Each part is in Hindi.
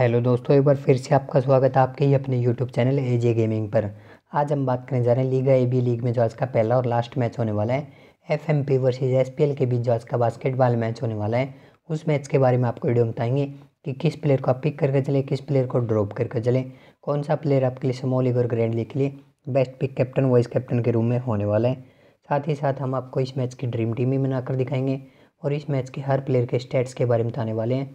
हेलो दोस्तों एक बार फिर से आपका स्वागत है आपके ही अपने YouTube channel A J gaming पर आज हम बात करने जा रहे हैं लीगा ए बी लीग में जो आज का पहला और लास्ट मैच होने वाला है F M P versus S P L के बीच जो आज का बास्केटबॉल मैच होने वाला है उस मैच के बारे में आपको वीडियो बताएंगे कि किस प्लेयर को आप पिक करके चले किस प्लेयर को ड्रॉप करके चले कौन सा प्लेयर आपके लिए स्मॉल लीग और ग्रैंड लीग के लिए best pick captain vice captain के रूम में होने वाला है साथ ही साथ हम आपको इस मैच की ड्रीम टीम भी बनाकर दिखाएंगे और इस मैच के हर प्लेयर के स्टेट्स के बारे में बताने वाले हैं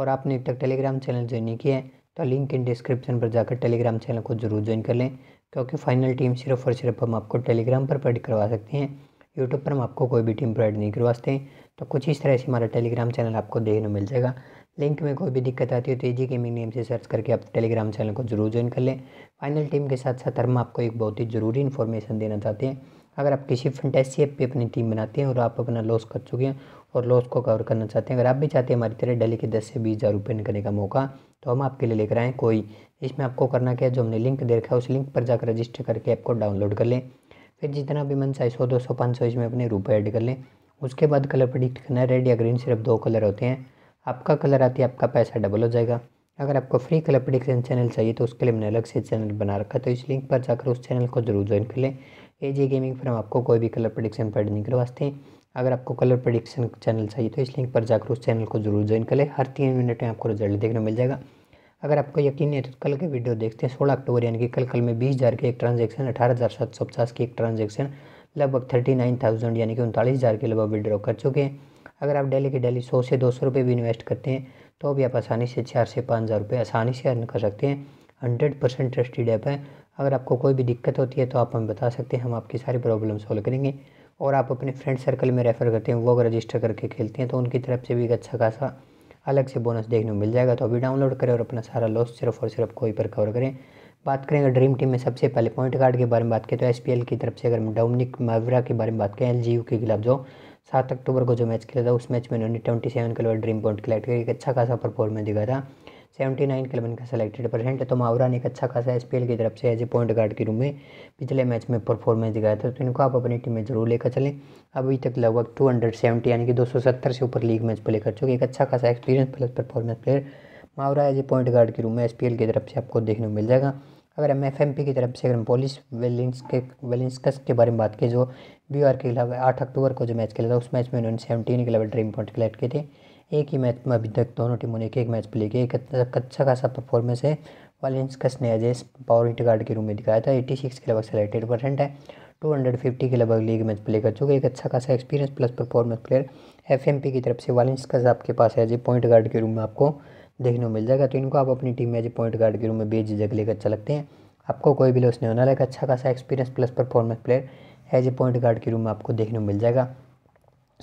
और आपने अब तक टेलीग्राम चैनल ज्वाइन नहीं किया है तो लिंक इन डिस्क्रिप्शन पर जाकर टेलीग्राम चैनल को जरूर ज्वाइन कर लें क्योंकि फाइनल टीम सिर्फ और सिर्फ हम आपको टेलीग्राम पर प्रोवाइड करवा सकते हैं यूट्यूब पर हम आपको कोई भी टीम प्रोवाइड नहीं करवा सकते तो कुछ इस तरह से हमारा टेलीग्राम चैनल आपको देखने मिल जाएगा लिंक में कोई भी दिक्कत आती है तो एजी गेमिंग नेम से सर्च करके आप टेलीग्राम चैनल को जरूर ज्वाइन कर लें फाइनल टीम के साथ साथ हम आपको एक बहुत ही ज़रूरी इन्फॉर्मेशन देना चाहते हैं अगर आप किसी फंटेसी ऐप पर अपनी टीम बनाते हैं और आप अपना लॉस कर चुके हैं और लॉस को कवर करना चाहते हैं अगर आप भी चाहते हैं हमारी तरह डेली के दस से बीस हज़ार रुपये निकलने का मौका तो हम आपके लिए लेकर आएँ कोई इसमें आपको करना क्या है जो हमने लिंक दे रखा है उस लिंक पर जाकर रजिस्टर करके ऐप को डाउनलोड कर लें फिर जितना भी मन चाहे सौ दो सौ पाँच सौ इसमें अपने रुपये ऐड कर लें उसके बाद कलर प्रडिक्ट करना है रेड या ग्रीन सिर्फ दो कलर होते हैं आपका कलर आती है आपका पैसा डबल हो जाएगा अगर आपको फ्री कलर प्रडिक्शन चैनल चाहिए तो उसके लिए मैंने अलग से चैनल बना रखा तो इस लिंक पर जाकर उस चैनल को जरूर ज्वाइन कर लें ए जे गेमिंग पर हम आपको कोई भी कलर प्रडिक्शन पेड नहीं करवाते हैं अगर आपको कलर प्रडिक्शन चैनल चाहिए तो इस लिंक पर जाकर उस चैनल को जरूर ज्वाइन कर ले हर तीन मिनट में आपको रिजल्ट देखने मिल जाएगा अगर आपको यकीन है तो कल के वीडियो देखते हैं सोलह अक्टूबर यानी कि कल कल में बीस हज़ार की एक ट्रांजेक्शन अठारह हज़ार सात सौ पचास की एक ट्रांजेक्शन लगभग थर्टी नाइन थाउजेंड यानी कि उनतालीस हज़ार के लगभग विड्रॉ कर चुके हैं अगर आप डेली के डेली सौ से दो सौ रुपये भी इन्वेस्ट करते हैं तो भी आप आसानी से चार से पाँच हज़ार रुपये आसानी से अर्न कर सकते हैं हंड्रेड परसेंट ट्रस्टेड ऐप है अगर आपको कोई भी दिक्कत होती है तो आप हमें बता सकते हैं हम आपकी सारी प्रॉब्लम सॉल्व करेंगे और आप अपने फ्रेंड सर्कल में रेफ़र करते हैं वो अगर रजिस्टर करके खेलते हैं तो उनकी तरफ से भी एक अच्छा खासा अलग से बोनस देखने को मिल जाएगा तो अभी डाउनलोड करें और अपना सारा लॉस सिर्फ और सिर्फ कोई पर कवर करें बात करें अगर ड्रीम टीम में सबसे पहले पॉइंट कार्ड के बारे में बात करें तो एस की तरफ से अगर डोमिनिक मावरा के बारे में बात करें एल के खिलाफ जो सात अक्टूबर को जो मैच खेला था उस मैच में उन्होंने ट्वेंटी सेवन के लिए ड्रीम पॉइंट कलेक्ट कर एक अच्छा खासा परफॉर्मेंस दिखाया था सेवेंटी नाइन क्लेवन का सेलेक्टेड परसेंट है तो मावरा ने एक अच्छा खासा एस पी की तरफ से एज ए पॉइंट गार्ड के रूम में पिछले मैच में परफॉर्मेंस दिखाया था तो इनको आप अपनी टीम में जरूर लेकर चलें अभी तक लगभग टू हंड्रेड सेवेंटी यानी कि दो सौ सत्तर से ऊपर लीग मैच प्ले कर चुके एक अच्छा खासा एक्सपीरियंस प्लस परफॉर्मेंस प्लेयर मावरा एज ए पॉइंट गार्ड के रूम में एस की तरफ से आपको देखने को मिल जाएगा अगर एम एफ एम पी की तरफ से अगर हम पोलिस वेलिंस के वेलिंसकस के बारे में बात की जो बी आर के खिलाफ आठ अक्टूबर को जो मैच खेला था उस मैच में उन्होंने सेवेंटीन के लेवल ड्रीम पॉइंट कलेक्ट किए थे एक ही मैच में अभी तक दोनों टीमों ने एक एक मैच प्ले किया एक अच्छा खासा परफॉर्मेंस है वालेंस का ने अजय पावर इंट गार्ड के रूम में दिखाया था सिक्स के लगभग सेलेक्टेड परसेंट है टू हंड्रेड फिफ्टी के लगभग लीग मैच प्ले कर चुके एक अच्छा खासा experience plus performance player P की तरफ से वालेंस का आपके पास है अजय पॉइंट गार्ड के रूम में आपको देखने को मिल जाएगा तो इनको आप अपनी टीम में अजय पॉइंट गार्ड के रूम में जगह लेकर अच्छा लगते हैं आपको कोई भी लॉस नहीं होना एक अच्छा खासा experience plus performance player as a point guard के रूम में आपको देखने को मिल जाएगा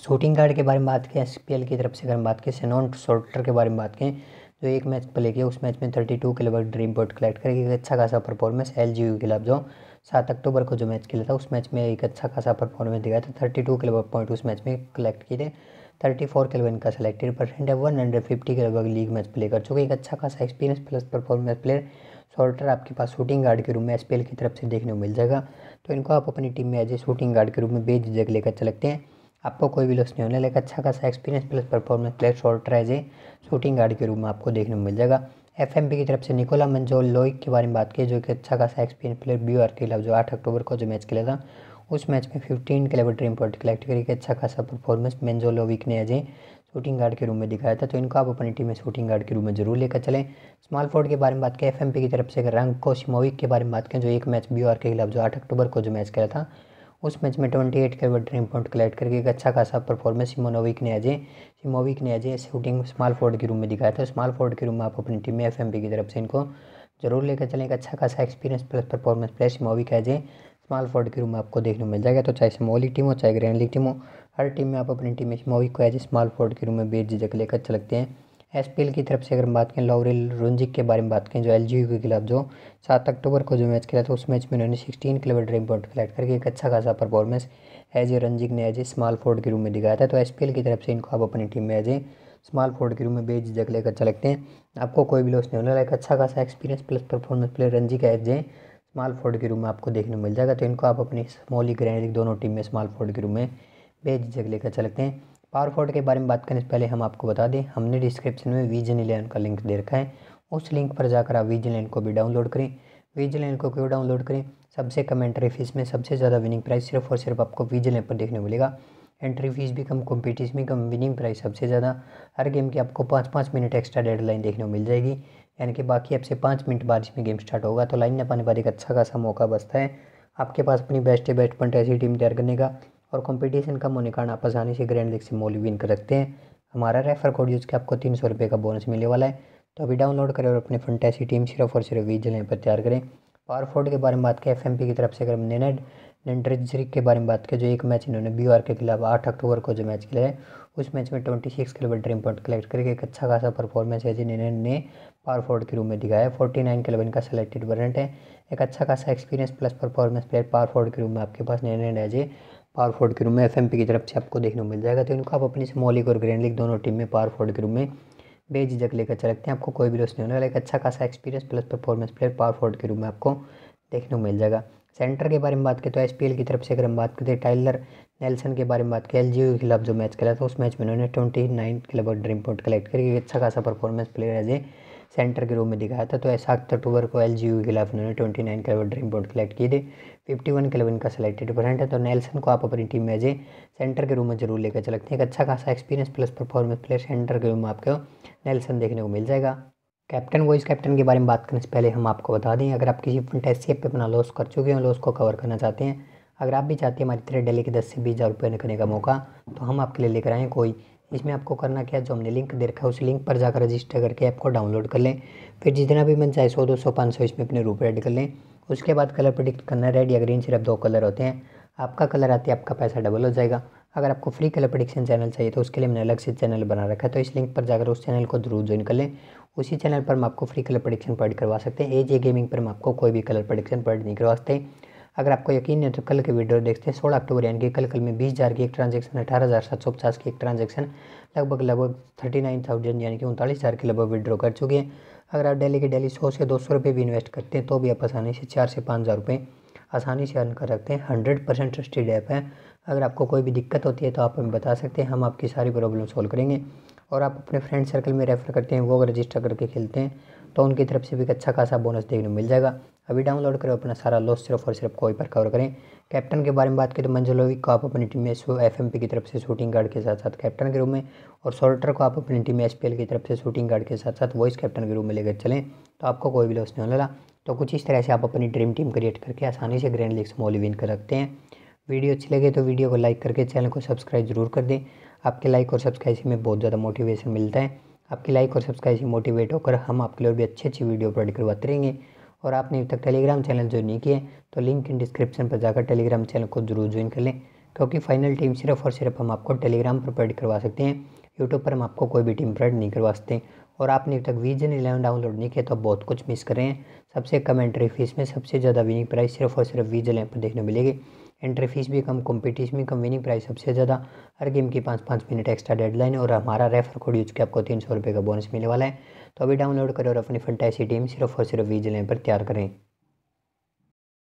शूटिंग गार्ड के बारे में बात करें एस की तरफ से अगर हम बात करें सेनॉन शॉर्टर के बारे में बात करें जो तो एक मैच प्ले किया उस मैच में थर्टी टू के लगभग ड्रीम पॉइंट कलेक्ट करके एक अच्छा खासा परफॉर्मेंस एल जी यू के खिलाफ जो सात अक्टूबर को जो मैच खेला था उस मैच में एक अच्छा खासा परफॉर्मेंस दिखाया था थर्टी टू के लगभग पॉइंट उस मैच में कलेक्ट किए थे थर्टी फोर के लगभग इनका सेलेक्टेड परसेंट है वन हंड्रेड फिफ्टी के लगभग लीग मैच प्ले कर चुके एक अच्छा खासा experience plus performance player shorter आपके पास शूटिंग गार्ड के रूप में एस की तरफ से देखने को मिल जाएगा तो इनको आप अपनी टीम में एज ए शूटिंग गार्ड के रूप में बेझिझक लेकर चलते हैं आपको कोई भी लॉस नहीं होने लगेगा अच्छा खासा experience plus performance plus short as a shooting guard के रूप में आपको देखने को मिल जाएगा एफ की तरफ से निकोला मंजो लोइक के बारे में बात की जो कि अच्छा खासा एक्सपीरियंस प्लेयर बी के खिलाफ जो आठ अक्टूबर को जो मैच खेला था उस मैच में fifteen kilometre dream point collect करके अच्छा खासा परफॉर्मेंस मेंजो लोविक ने अजय शूटिंग गार्ड के रूम में दिखाया था तो इनको आप अपनी टीम में शूटिंग गार्ड के रूम में जरूर लेकर चलें स्मॉल फोर्ड के बारे में बात करें एफ की तरफ से रंग को के बारे में बात करें जो एक मैच बी के खिलाफ जो आठ अक्टूबर को जो मैच खेला था उस मैच में ट्वेंटी एट के ड्रीम पॉइंट कलेक्ट करके एक अच्छा खासा परफॉर्मेंस सिमोनोविक ने अजय सिमोविक ने अजय शूटिंग स्मॉल फोर्ड के रूम में दिखाया था स्मॉल फोर्ड के रूम में आप अपनी टीम में एफ की तरफ से इनको जरूर लेकर चलें एक अच्छा खासा experience plus performance plus Simovic अजय स्मॉल फोर्ड के रूम में आपको देखने को मिल जाएगा तो चाहे सिमोली टीम हो चाहे ग्रैंड लीग टीम हो हर टीम में आप अपनी टीम में सिमोविक को एज ए स्मॉल फोर्ड के रूम में बेच जगह लेकर चलते हैं एस की तरफ से अगर हम बात करें लॉरिल रोजिक के बारे में बात करें जो एल के खिलाफ जो सात अक्टूबर को जो मैच खेला था उस मैच में उन्होंने सिक्सटीन किलोमीटर पॉइंट कलेक्ट करके एक अच्छा खासा परफॉर्मेंस एज ए रंजिक ने एज ए स्मॉल फोर्ड के रूम में दिखाया था तो एस की तरफ से इनको आप अपनी टीम में एज ए स्मॉल फोर्ड के रूम में जगह लेकर अच्छा लगते हैं आपको कोई भी लॉस नहीं होने वाला एक अच्छा खासा एक्सपीरियंस प्लस परफॉर्मेंस प्लेयर रंजिक एज ए स्मॉल फोर्ड के रूम में आपको देखने मिल जाएगा तो इनको आप अपनी स्मॉली ग्रैंड दोनों टीम में स्मॉल फोर्ड के रूम में जगह लेकर अच्छा लगते हैं पावर फोर्ड के बारे में बात करने से पहले हम आपको बता दें हमने डिस्क्रिप्शन में विजन इलेवन का लिंक दे रखा है उस लिंक पर जाकर आप विजन इलेवन को भी डाउनलोड करें विजन इलेवन को क्यों डाउनलोड करें सबसे कम एंट्री फीस में सबसे ज़्यादा विनिंग प्राइस सिर्फ और सिर्फ आपको विजन इलेवन पर देखने को मिलेगा एंट्री फीस भी कम कॉम्पिटिशन भी कम विनिंग प्राइस सबसे ज़्यादा हर गेम की आपको पाँच पाँच मिनट एक्स्ट्रा लाइन देखने को मिल जाएगी यानी कि बाकी आपसे पाँच मिनट बाद इसमें गेम स्टार्ट होगा तो लाइन न पाने पर एक अच्छा खासा मौका बचता है आपके पास अपनी बेस्ट बेस्ट पंट ऐसी टीम तैयार करने का और कंपटीशन कम होने के कारण आप आसानी से ग्रैंड लीग से मोल विन कर सकते हैं हमारा रेफर कोड यूज़ के आपको तीन सौ रुपये का बोनस मिलने वाला है तो अभी डाउनलोड करें और अपने फंटेसी टीम सिर्फ और सिर्फ वीजल पर तैयार करें पावर फोर्ड के बारे में बात करें एफ की तरफ से अगर हमने नेनेड के बारे में बात करें जो एक मैच इन्होंने बी के खिलाफ आठ अक्टूबर को जो मैच खेला है उस मैच में twenty six kilometre dream point collect करके एक अच्छा खासा परफॉर्मेंस है जिन्हें ने पावर फोर्ड के रूम में दिखाया है फोर्टी नाइन किलोमीटर का सेलेक्टेड वर्नेट है एक अच्छा खासा experience plus performance player power forward के रूप में आपके पास निर्णय है जी पावर फोर्ड के रूम में एफ की तरफ से आपको देखने को मिल जाएगा तो इनको आप अपनी से मौलिक और ग्रैंड लिग दोनों टीम में पावर फोर्ड के रूम में बेझिझक लेकर चल रखते हैं आपको कोई भी रोस नहीं होने वाला एक अच्छा खासा experience plus performance player power forward के रूम में आपको देखने को मिल जाएगा सेंटर के बारे में बात करें तो एस की तरफ से अगर हम बात करते हैं टाइलर नेल्सन के बारे में बात करें एल के खिलाफ जो मैच खेला था उस मैच में उन्होंने ट्वेंटी नाइन क्लब और ड्रीम पॉइंट कलेक्ट करके अच्छा खासा performance player as a centre के रूप में दिखाया था तो ऐसा अक्टूबर को एल जी यू के खिलाफ उन्होंने ट्वेंटी नाइन कलेवन ड्रीम बोर्ड कलेक्ट किए थे फिफ्टी वन कलेवन का सेलेक्टेड परसेंट है तो नेल्सन को आप अपनी टीम में एज ए सेंटर के रूम में जरूर लेकर चलते हैं एक अच्छा खासा experience plus performance player centre के रूम में आपको नेल्सन देखने को मिल जाएगा कैप्टन वॉइस कैप्टन के बारे में बात करने से पहले हम आपको बता दें अगर आप किसी फंटेसी ऐप पर अपना लॉस कर चुके हैं लॉस को कवर करना चाहते हैं अगर आप भी चाहते हैं हमारी तरह डेली के दस से बीस हज़ार रुपये निकलने का मौका तो हम आपके लिए लेकर आएँ कोई इसमें आपको करना क्या है जो हमने लिंक दे रखा है उस लिंक पर जाकर रजिस्टर करके ऐप को डाउनलोड कर लें फिर जितना भी मन चाहे सौ दो सौ पाँच सौ इसमें अपने रूप ऐड कर लें उसके बाद कलर प्रडिक्ट करना रेड या ग्रीन सिर्फ दो कलर होते हैं आपका कलर आते आपका पैसा डबल हो जाएगा अगर आपको फ्री कलर प्रडिक्शन चैनल चाहिए तो उसके लिए मैंने अलग से चैनल बना रखा है तो इस लिंक पर जाकर उस चैनल को जरूर ज्वाइन कर लें उसी चैनल पर हम आपको फ्री कलर प्रडिक्शन प्रोवाइड करवा सकते हैं ए गेमिंग पर हम आपको कोई भी कलर प्रडिक्शन प्रोवाइड नहीं करवा सकते अगर आपको यकीन नहीं है तो कल के वीडियो देखते हैं सोलह अक्टूबर यानी कि कल कल में बीस हज़ार की एक ट्रांजेक्शन अठारह हज़ार सात सौ पचास की एक ट्रांजेक्शन लगभग लगभग थर्टी नाइन थाउजेंड यानी कि उनतालीस हज़ार के लगभग विड्रॉ कर चुके हैं अगर आप डेली के डेली सौ से दो सौ रुपये भी इन्वेस्ट करते हैं तो भी आप आसानी से चार से पाँच हज़ार रुपये आसानी से अर्न कर रखते हैं हंड्रेड परसेंट ट्रस्टेड ऐप है अगर आपको कोई भी दिक्कत होती है तो आप हमें बता सकते हैं हम आपकी सारी प्रॉब्लम सॉल्व करेंगे और आप अपने फ्रेंड सर्कल में रेफ़र करते हैं वो अगर रजिस्टर करके खेलते हैं तो उनकी तरफ से भी एक अच्छा खासा बोनस देखने मिल जाएगा अभी डाउनलोड करें अपना सारा लॉस सिर्फ और सिर्फ कोई पर कवर करें कैप्टन के बारे में बात करें तो मंजलोवी को आप अपनी टीम में एफ एम पी की तरफ से शूटिंग गार्ड के साथ साथ कैप्टन के रूप में और सोल्टर को आप अपनी टीम में एस पी एल की तरफ से शूटिंग गार्ड के साथ साथ वॉइस कैप्टन के रूप में लेकर चलें तो आपको कोई भी लॉस नहीं होने लगा तो कुछ इस तरह से आप अपनी ड्रीम टीम क्रिएट करके आसानी से ग्रैंड लीग समोली विन कर रखते हैं वीडियो अच्छी लगे तो वीडियो को लाइक करके चैनल को सब्सक्राइब जरूर कर दें आपके लाइक और सब्सक्राइब से हमें बहुत ज़्यादा मोटिवेशन मिलता है आपकी लाइक और सब्सक्राइब से मोटिवेट होकर हम आपके लिए भी अच्छी अच्छी वीडियो अपलोड करवाते रहेंगे और आपने अभी तक टेलीग्राम चैनल ज्वाइन नहीं किया तो लिंक इन डिस्क्रिप्शन पर जाकर टेलीग्राम चैनल को जरूर ज्वाइन कर लें क्योंकि फाइनल टीम सिर्फ और सिर्फ हम आपको टेलीग्राम पर प्रोवाइड करवा सकते हैं यूट्यूब पर हम आपको कोई भी टीम प्रोवाइड नहीं करवा सकते और आपने अभी तक वीजन इलेवन डाउनलोड नहीं किया तो आप बहुत कुछ मिस कर रहे हैं सबसे कम एंट्री फीस में सबसे ज़्यादा विनिंग प्राइस सिर्फ और सिर्फ वीजन पर देखने मिलेगी एंट्री फीस भी कम कॉम्पिटिशन भी कम विनिंग प्राइस सबसे ज़्यादा हर गेम की पाँच पाँच मिनट एक्स्ट्रा डेडलाइन और हमारा रेफर कोड यूज के आपको तीन सौ रुपये का बोनस मिलने वाला है तो अभी डाउनलोड करें और अपनी फंटैसी टीम सिर्फ और सिर्फ वीज पर तैयार करें